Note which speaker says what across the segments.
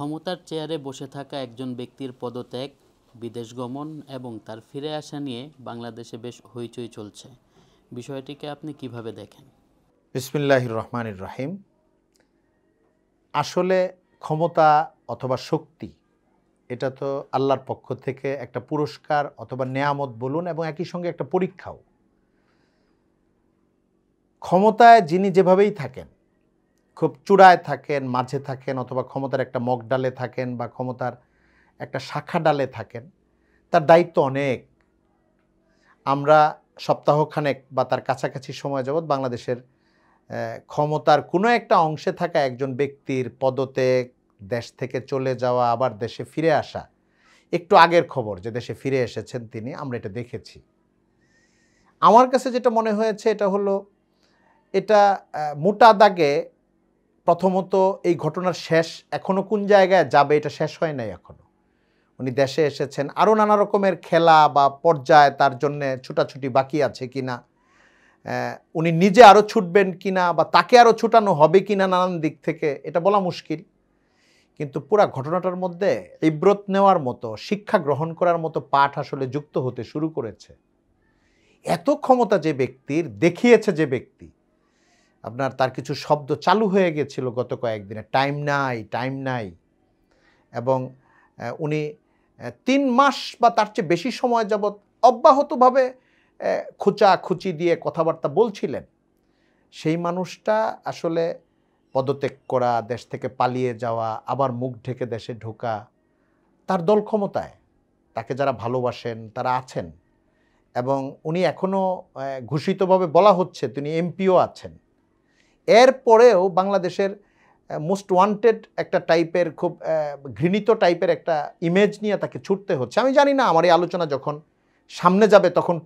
Speaker 1: ক্ষমতার চেয়ারে বসে থাকা একজন ব্যক্তির পদত্যাগ বিদেশ গমন এবং তার ফিরে আসা নিয়ে বাংলাদেশে বেশ হইচই চলছে বিষয়টিকে আপনি কিভাবে দেখেন বিসমিল্লাহ রহমানির রাহিম আসলে ক্ষমতা অথবা শক্তি এটা তো আল্লাহর পক্ষ থেকে একটা পুরস্কার অথবা নেয়ামত বলুন এবং একই সঙ্গে একটা পরীক্ষাও ক্ষমতায় যিনি যেভাবেই থাকেন খুব চূড়ায় থাকেন মাঝে থাকেন অথবা ক্ষমতার একটা মগ ডালে থাকেন বা ক্ষমতার একটা শাখা ডালে থাকেন তার দায়িত্ব অনেক আমরা সপ্তাহখানেক বা তার কাছাকাছি সময় যাবৎ বাংলাদেশের ক্ষমতার কোনো একটা অংশে থাকা একজন ব্যক্তির পদত্যাগ দেশ থেকে চলে যাওয়া আবার দেশে ফিরে আসা একটু আগের খবর যে দেশে ফিরে এসেছেন তিনি আমরা এটা দেখেছি আমার কাছে যেটা মনে হয়েছে এটা হলো এটা মোটা দাগে প্রথমত এই ঘটনার শেষ এখনও কোন জায়গায় যাবে এটা শেষ হয় নাই এখনও উনি দেশে এসেছেন আরও নানা রকমের খেলা বা পর্যায় তার জন্যে ছুটাছুটি বাকি আছে কি না উনি নিজে আরও ছুটবেন কি না বা তাকে আরও ছুটানো হবে কি না নানান দিক থেকে এটা বলা মুশকিল কিন্তু পুরা ঘটনাটার মধ্যে ইব্রত নেওয়ার মতো শিক্ষা গ্রহণ করার মতো পাঠ আসলে যুক্ত হতে শুরু করেছে এত ক্ষমতা যে ব্যক্তির দেখিয়েছে যে ব্যক্তি আপনার তার কিছু শব্দ চালু হয়ে গেছিল গত কয়েকদিনে টাইম নাই টাইম নাই এবং উনি তিন মাস বা তার চেয়ে বেশি সময় যাবৎ অব্যাহতভাবে খুচা খুচি দিয়ে কথাবার্তা বলছিলেন সেই মানুষটা আসলে পদত্যাগ করা দেশ থেকে পালিয়ে যাওয়া আবার মুখ ঢেকে দেশে ঢোকা তার দল ক্ষমতায় তাকে যারা ভালোবাসেন তারা আছেন এবং উনি এখনও ঘোষিতভাবে বলা হচ্ছে তিনি এমপিও আছেন এরপরেও বাংলাদেশের মোস্ট ওয়ান্টেড একটা টাইপের খুব ঘৃণিত টাইপের একটা ইমেজ নিয়ে তাকে ছুটতে হচ্ছে আমি জানি না আমার এই আলোচনা যখন সামনে যাবে তখন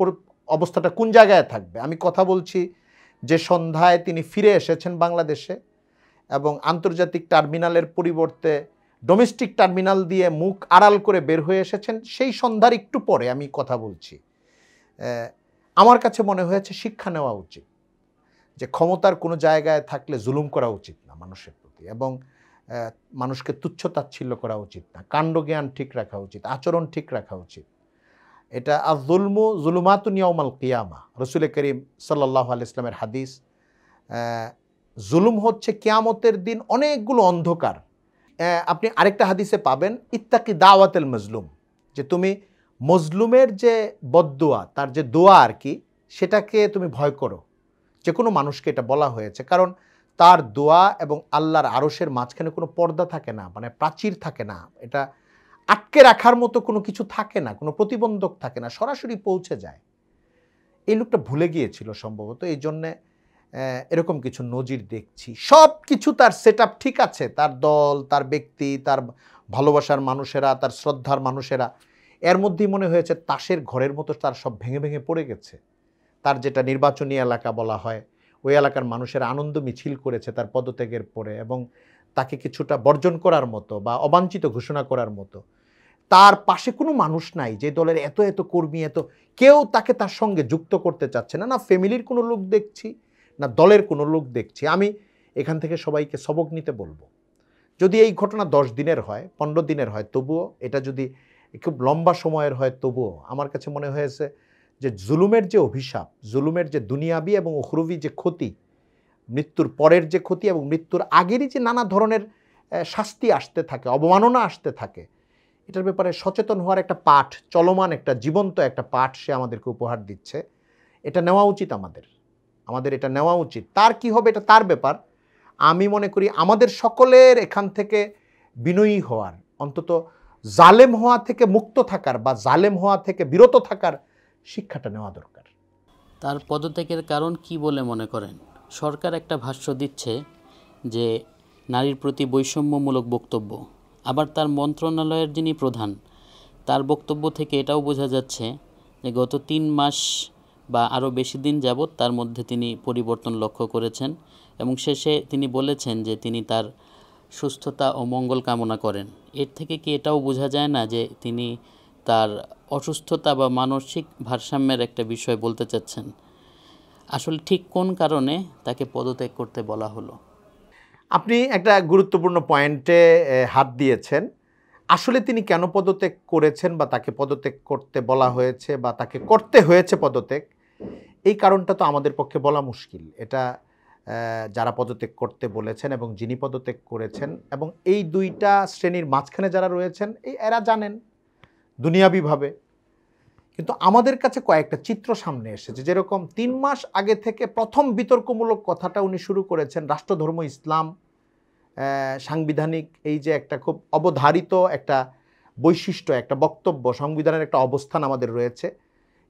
Speaker 1: অবস্থাটা কোন জায়গায় থাকবে আমি কথা বলছি যে সন্ধ্যায় তিনি ফিরে এসেছেন বাংলাদেশে এবং আন্তর্জাতিক টার্মিনালের পরিবর্তে ডোমেস্টিক টার্মিনাল দিয়ে মুখ আড়াল করে বের হয়ে এসেছেন সেই সন্ধ্যার একটু পরে আমি কথা বলছি আমার কাছে মনে হয়েছে শিক্ষা নেওয়া উচিত যে ক্ষমতার কোনো জায়গায় থাকলে জুলুম করা উচিত না মানুষের প্রতি এবং মানুষকে তুচ্ছ তাচ্ছিল্য করা উচিত না কাণ্ডজ্ঞান ঠিক রাখা উচিত আচরণ ঠিক রাখা উচিত এটা আর জুলমু জুলুমাতু নিয়মাল কিয়ামা রসুল করিম সাল্লাহ আল ইসলামের হাদিস জুলুম হচ্ছে কিয়ামতের দিন অনেকগুলো অন্ধকার আপনি আরেকটা হাদিসে পাবেন ইত্তাকি দাওয়াতেল মজলুম যে তুমি মজলুমের যে বদুয়া তার যে দোয়া আর কি সেটাকে তুমি ভয় করো যে কোনো মানুষকে এটা বলা হয়েছে কারণ তার দোয়া এবং আল্লাহর আরসের মাঝখানে কোনো পর্দা থাকে না মানে প্রাচীর থাকে না এটা আটকে রাখার মতো কোনো কিছু থাকে না কোনো প্রতিবন্ধক থাকে না সরাসরি পৌঁছে যায় এই লোকটা ভুলে গিয়েছিল সম্ভবত এই জন্যে এরকম কিছু নজির দেখছি সব কিছু তার সেট ঠিক আছে তার দল তার ব্যক্তি তার ভালোবাসার মানুষেরা তার শ্রদ্ধার মানুষেরা এর মধ্যেই মনে হয়েছে তাসের ঘরের মতো তার সব ভেঙে ভেঙে পড়ে গেছে তার যেটা নির্বাচনী এলাকা বলা হয় ওই এলাকার মানুষের আনন্দ মিছিল করেছে তার পদত্যাগের পরে এবং তাকে কিছুটা বর্জন করার মতো বা অবাঞ্ছিত ঘোষণা করার মতো তার পাশে কোনো মানুষ নাই যে দলের এত এত কর্মী এত কেউ তাকে তার সঙ্গে যুক্ত করতে চাচ্ছে না না ফ্যামিলির কোনো লোক দেখছি না দলের কোনো লোক দেখছি আমি এখান থেকে সবাইকে সবক নিতে বলবো যদি এই ঘটনা দশ দিনের হয় পনেরো দিনের হয় তবুও এটা যদি খুব লম্বা সময়ের হয় তবুও আমার কাছে মনে হয়েছে যে জুলুমের যে অভিশাপ জুলুমের যে দুনিয়াবি এবং উখরুবি যে ক্ষতি মৃত্যুর পরের যে ক্ষতি এবং মৃত্যুর আগেরই যে নানা ধরনের শাস্তি আসতে থাকে অবমাননা আসতে থাকে এটার ব্যাপারে সচেতন হওয়ার একটা পাঠ চলমান একটা জীবন্ত একটা পাঠ সে আমাদেরকে উপহার দিচ্ছে এটা নেওয়া উচিত আমাদের আমাদের এটা নেওয়া উচিত তার কি হবে এটা তার ব্যাপার আমি মনে করি আমাদের সকলের এখান থেকে বিনয়ী হওয়ার অন্তত জালেম হওয়া থেকে মুক্ত থাকার বা জালেম হওয়া থেকে বিরত থাকার শিক্ষাটা নেওয়া দরকার তার পদত্যাগের কারণ কি বলে মনে করেন সরকার একটা ভাষ্য দিচ্ছে যে নারীর প্রতি বৈষম্যমূলক বক্তব্য আবার তার মন্ত্রণালয়ের যিনি প্রধান তার বক্তব্য থেকে এটাও বোঝা যাচ্ছে যে গত তিন মাস বা আরও বেশি দিন যাবৎ তার মধ্যে তিনি পরিবর্তন লক্ষ্য করেছেন এবং শেষে তিনি বলেছেন যে তিনি তার সুস্থতা ও মঙ্গল কামনা করেন এর থেকে কি এটাও বোঝা যায় না যে তিনি তার অসুস্থতা বা মানসিক ভারসাম্যের একটা বিষয় বলতে চাচ্ছেন আসলে ঠিক কোন কারণে তাকে পদত্যাগ করতে বলা হলো আপনি একটা গুরুত্বপূর্ণ পয়েন্টে হাত দিয়েছেন আসলে তিনি কেন পদত্যাগ করেছেন বা তাকে পদত্যাগ করতে বলা হয়েছে বা তাকে করতে হয়েছে পদত্যাগ এই কারণটা তো আমাদের পক্ষে বলা মুশকিল এটা যারা পদত্যাগ করতে বলেছেন এবং যিনি পদত্যাগ করেছেন এবং এই দুইটা শ্রেণীর মাঝখানে যারা রয়েছেন এই এরা জানেন দুনিয়াবিভাবে কিন্তু আমাদের কাছে কয়েকটা চিত্র সামনে এসেছে যেরকম তিন মাস আগে থেকে প্রথম বিতর্কমূলক কথাটা উনি শুরু করেছেন রাষ্ট্রধর্ম ইসলাম সাংবিধানিক এই যে একটা খুব অবধারিত একটা বৈশিষ্ট্য একটা বক্তব্য সংবিধানের একটা অবস্থান আমাদের রয়েছে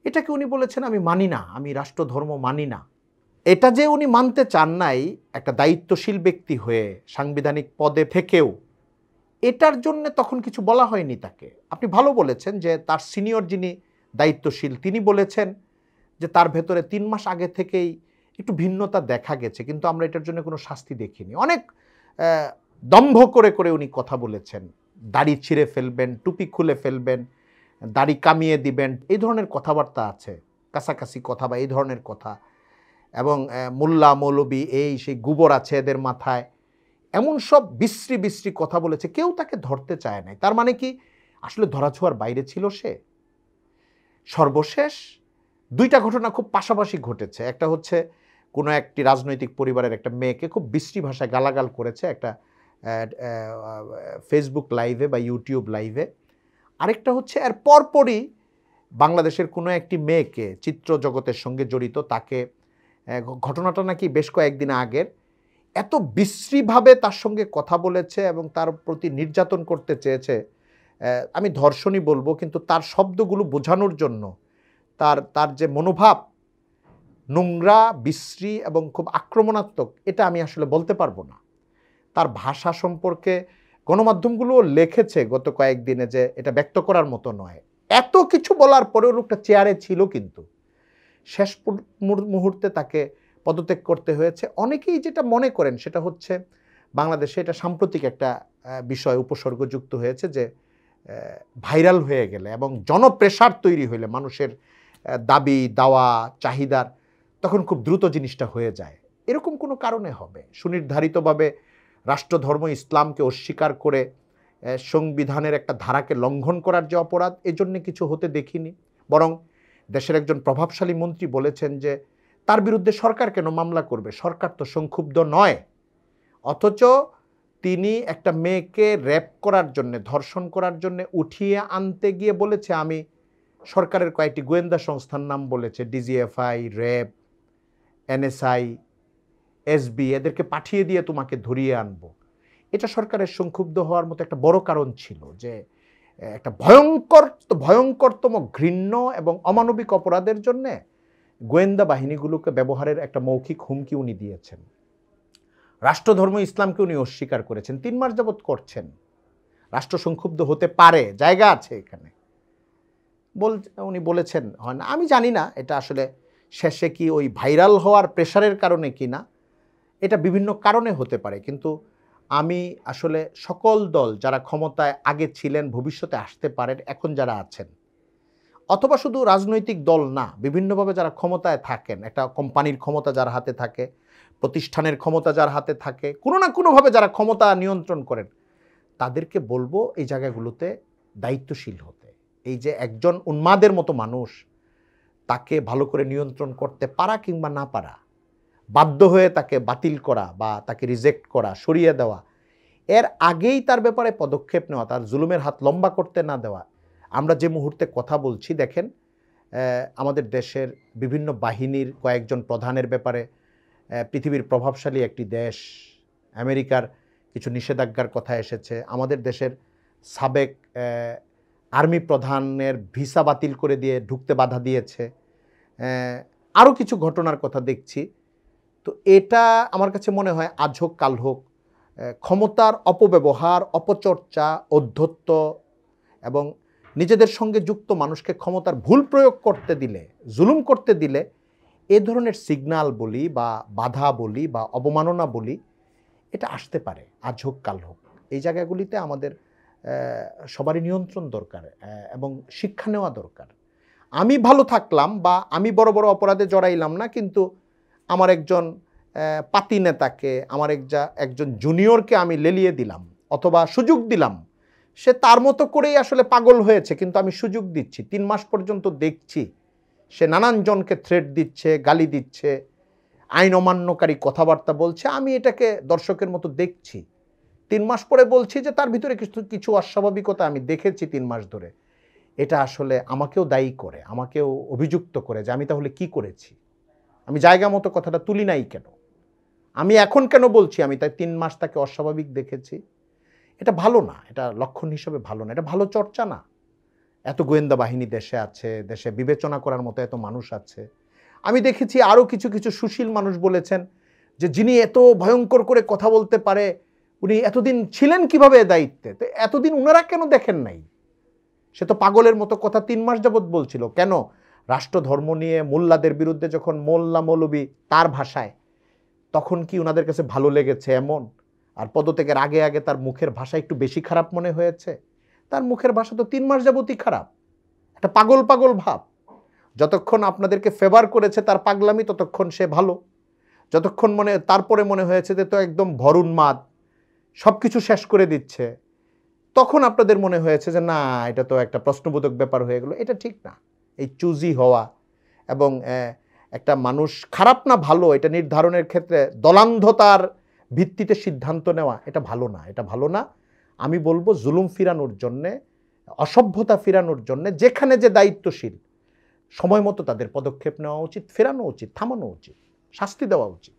Speaker 1: এটাকে উনি বলেছেন আমি মানি না আমি রাষ্ট্রধর্ম মানি না এটা যে উনি মানতে চান নাই একটা দায়িত্বশীল ব্যক্তি হয়ে সাংবিধানিক পদে থেকেও এটার জন্য তখন কিছু বলা হয়নি তাকে আপনি ভালো বলেছেন যে তার সিনিয়র যিনি দায়িত্বশীল তিনি বলেছেন যে তার ভেতরে তিন মাস আগে থেকেই একটু ভিন্নতা দেখা গেছে কিন্তু আমরা এটার জন্য কোনো শাস্তি দেখিনি অনেক দম্ভ করে করে উনি কথা বলেছেন দাড়ি ছিঁড়ে ফেলবেন টুপি খুলে ফেলবেন দাড়ি কামিয়ে দিবেন এই ধরনের কথাবার্তা আছে কাছাকাছি কথা বা এই ধরনের কথা এবং মোল্লা মৌলবী এই সেই গুবর আছে এদের মাথায় এমন সব বিশ্রী বিশ্রী কথা বলেছে কেউ তাকে ধরতে চায় নাই তার মানে কি আসলে ধরাছোঁয়ার বাইরে ছিল সে সর্বশেষ দুইটা ঘটনা খুব পাশাপাশি ঘটেছে একটা হচ্ছে কোনো একটি রাজনৈতিক পরিবারের একটা মেয়েকে খুব বিশ্রী ভাষায় গালাগাল করেছে একটা ফেসবুক লাইভে বা ইউটিউব লাইভে আরেকটা হচ্ছে এর পরপরই বাংলাদেশের কোনো একটি মেয়েকে চিত্র জগতের সঙ্গে জড়িত তাকে ঘটনাটা নাকি বেশ কয়েকদিন আগের এত বিশ্রীভাবে তার সঙ্গে কথা বলেছে এবং তার প্রতি নির্যাতন করতে চেয়েছে আমি ধর্ষণই বলবো কিন্তু তার শব্দগুলো বোঝানোর জন্য তার তার যে মনোভাব নোংরা বিশ্রী এবং খুব আক্রমণাত্মক এটা আমি আসলে বলতে পারবো না তার ভাষা সম্পর্কে গণমাধ্যমগুলোও লেখেছে গত কয়েকদিনে যে এটা ব্যক্ত করার মতো নয় এত কিছু বলার পরেও লোকটা চেয়ারে ছিল কিন্তু শেষ মুহূর্তে তাকে পদত্যাগ করতে হয়েছে অনেকেই যেটা মনে করেন সেটা হচ্ছে বাংলাদেশে এটা সাম্প্রতিক একটা বিষয় উপসর্গযুক্ত হয়েছে যে ভাইরাল হয়ে গেলে এবং জনপ্রেশার তৈরি হলে মানুষের দাবি দাওয়া চাহিদার তখন খুব দ্রুত জিনিসটা হয়ে যায় এরকম কোনো কারণে হবে সুনির্ধারিতভাবে রাষ্ট্রধর্ম ইসলামকে অস্বীকার করে সংবিধানের একটা ধারাকে লঙ্ঘন করার যে অপরাধ এজন্য কিছু হতে দেখিনি বরং দেশের একজন প্রভাবশালী মন্ত্রী বলেছেন যে তার বিরুদ্ধে সরকার কেন মামলা করবে সরকার তো সংক্ষুব্ধ নয় অথচ তিনি একটা মেয়েকে র্যাপ করার জন্যে ধর্ষণ করার জন্যে উঠিয়ে আনতে গিয়ে বলেছে আমি সরকারের কয়েকটি গোয়েন্দা সংস্থার নাম বলেছে ডিজিএফআই র্যাব এনএসআই এসবি এদেরকে পাঠিয়ে দিয়ে তোমাকে ধরিয়ে আনবো এটা সরকারের সংক্ষুব্ধ হওয়ার মতো একটা বড় কারণ ছিল যে একটা ভয়ঙ্কর ভয়ঙ্করতম ঘৃণ্য এবং অমানবিক অপরাধের জন্যে গোয়েন্দা বাহিনীগুলোকে ব্যবহারের একটা মৌখিক হুমকি উনি দিয়েছেন রাষ্ট্রধর্ম ইসলামকে উনি অস্বীকার করেছেন তিন মাস যাবৎ করছেন রাষ্ট্র সংক্ষুব্ধ হতে পারে জায়গা আছে এখানে বল উনি বলেছেন হয় না আমি জানি না এটা আসলে শেষে কি ওই ভাইরাল হওয়ার প্রেশারের কারণে কি না এটা বিভিন্ন কারণে হতে পারে কিন্তু আমি আসলে সকল দল যারা ক্ষমতায় আগে ছিলেন ভবিষ্যতে আসতে পারেন এখন যারা আছেন অথবা শুধু রাজনৈতিক দল না বিভিন্নভাবে যারা ক্ষমতায় থাকেন একটা কোম্পানির ক্ষমতা যার হাতে থাকে প্রতিষ্ঠানের ক্ষমতা যার হাতে থাকে কোনো না কোনোভাবে যারা ক্ষমতা নিয়ন্ত্রণ করেন তাদেরকে বলবো এই জায়গাগুলোতে দায়িত্বশীল হতে এই যে একজন উন্মাদের মতো মানুষ তাকে ভালো করে নিয়ন্ত্রণ করতে পারা কিংবা না পারা বাধ্য হয়ে তাকে বাতিল করা বা তাকে রিজেক্ট করা সরিয়ে দেওয়া এর আগেই তার ব্যাপারে পদক্ষেপ নেওয়া তার জুলুমের হাত লম্বা করতে না দেওয়া আমরা যে মুহূর্তে কথা বলছি দেখেন আমাদের দেশের বিভিন্ন বাহিনীর কয়েকজন প্রধানের ব্যাপারে পৃথিবীর প্রভাবশালী একটি দেশ আমেরিকার কিছু নিষেধাজ্ঞার কথা এসেছে আমাদের দেশের সাবেক আর্মি প্রধানের ভিসা বাতিল করে দিয়ে ঢুকতে বাধা দিয়েছে আরও কিছু ঘটনার কথা দেখছি তো এটা আমার কাছে মনে হয় আজ হোক কাল হোক ক্ষমতার অপব্যবহার অপচর্চা অধ্যত্ব এবং নিজেদের সঙ্গে যুক্ত মানুষকে ক্ষমতার ভুল প্রয়োগ করতে দিলে জুলুম করতে দিলে এ ধরনের সিগনাল বলি বা বাধা বলি বা অবমাননা বলি এটা আসতে পারে আজ হোক কাল হোক এই জায়গাগুলিতে আমাদের সবারই নিয়ন্ত্রণ দরকার এবং শিক্ষা নেওয়া দরকার আমি ভালো থাকলাম বা আমি বড় বড় অপরাধে জড়াইলাম না কিন্তু আমার একজন পাতি নেতাকে আমার এক যা একজন জুনিয়রকে আমি লেলিয়ে দিলাম অথবা সুযোগ দিলাম সে তার মতো করেই আসলে পাগল হয়েছে কিন্তু আমি সুযোগ দিচ্ছি তিন মাস পর্যন্ত দেখছি সে নানান জনকে থ্রেট দিচ্ছে গালি দিচ্ছে আইন অমান্যকারী কথাবার্তা বলছে আমি এটাকে দর্শকের মতো দেখছি তিন মাস পরে বলছি যে তার ভিতরে কিছু কিছু অস্বাভাবিকতা আমি দেখেছি তিন মাস ধরে এটা আসলে আমাকেও দায়ী করে আমাকেও অভিযুক্ত করে যে আমি তাহলে কি করেছি আমি জায়গা মতো কথাটা তুলি নাই কেন আমি এখন কেন বলছি আমি তাই তিন মাস তাকে অস্বাভাবিক দেখেছি এটা ভালো না এটা লক্ষণ হিসেবে ভালো না এটা ভালো চর্চা না এত গোয়েন্দা বাহিনী দেশে আছে দেশে বিবেচনা করার মতো এত মানুষ আছে আমি দেখেছি আরও কিছু কিছু সুশীল মানুষ বলেছেন যে যিনি এত ভয়ঙ্কর করে কথা বলতে পারে উনি এতদিন ছিলেন কিভাবে দায়িত্বে তো এতদিন ওনারা কেন দেখেন নাই সে তো পাগলের মতো কথা তিন মাস যাবৎ বলছিল কেন রাষ্ট্রধর্ম নিয়ে মোল্লাদের বিরুদ্ধে যখন মোল্লা মৌলবী তার ভাষায় তখন কি ওনাদের কাছে ভালো লেগেছে এমন আর পদত্যাগের আগে আগে তার মুখের ভাষা একটু বেশি খারাপ মনে হয়েছে তার মুখের ভাষা তো তিন মাস যাবতই খারাপ একটা পাগল পাগল ভাব যতক্ষণ আপনাদেরকে ফেভার করেছে তার পাগলামি ততক্ষণ সে ভালো যতক্ষণ মনে তারপরে মনে হয়েছে যে তো একদম ভরুণ মাদ সব কিছু শেষ করে দিচ্ছে তখন আপনাদের মনে হয়েছে যে না এটা তো একটা প্রশ্নবোধক ব্যাপার হয়ে গেলো এটা ঠিক না এই চুজি হওয়া এবং একটা মানুষ খারাপ না ভালো এটা নির্ধারণের ক্ষেত্রে দলান্ধতার ভিত্তিতে সিদ্ধান্ত নেওয়া এটা ভালো না এটা ভালো না আমি বলবো জুলুম ফিরানোর জন্যে অসভ্যতা ফিরানোর জন্যে যেখানে যে দায়িত্বশীল সময় মতো তাদের পদক্ষেপ নেওয়া উচিত ফেরানো উচিত থামানো উচিত শাস্তি দেওয়া উচিত